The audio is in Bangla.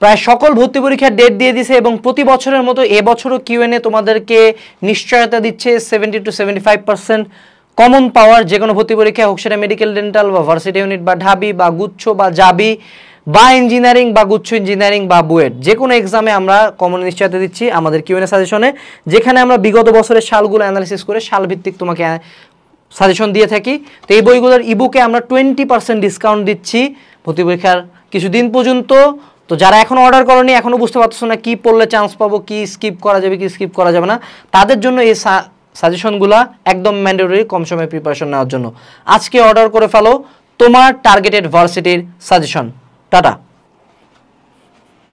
প্রায় সকল ভর্তি পরীক্ষার ডেট দিয়ে দিছে এবং প্রতি বছরের মতো এবছরও এ তোমাদেরকে নিশ্চয়তা দিচ্ছে seventy two seventy five percent common power যে কোনো ভর্তি পরীক্ষা হোক সেটা মেডিকেল ডেন্টাল বা ভার্সিটি ইউনিট বা ঢাবি বা গুচ্ছ বা জাবি বা ইঞ্জিনিয়ারিং বা গুচ্ছ ইঞ্জিনিয়ারিং বা বুয়েট যে কোনো এক্সামে আমরা কমন নিশ্চয়তা দিচ্ছি আমাদের এ সাজেশনে যেখানে আমরা বিগত বছরের সালগুলো অ্যানালিসিস করে ভিত্তিক তোমাকে সাজেশন দিয়ে থাকি তো এই বইগুলোর ইবুকে আমরা টোয়েন্টি পার্সেন্ট ডিসকাউন্ট দিচ্ছি ভর্তি পরীক্ষার কিছুদিন পর্যন্ত তো যারা এখন অর্ডার করেনি এখনও বুঝতে পারতেছো না কী পড়লে চান্স পাবো কি স্কিপ করা যাবে কি স্কিপ করা যাবে না তাদের জন্য এই সাজেশনগুলো একদম ম্যান্ডেটরি কম সময়ে প্রিপারেশন নেওয়ার জন্য আজকে অর্ডার করে ফেলো তোমার টার্গেটেড ভার্সিটির সাজেশন টাটা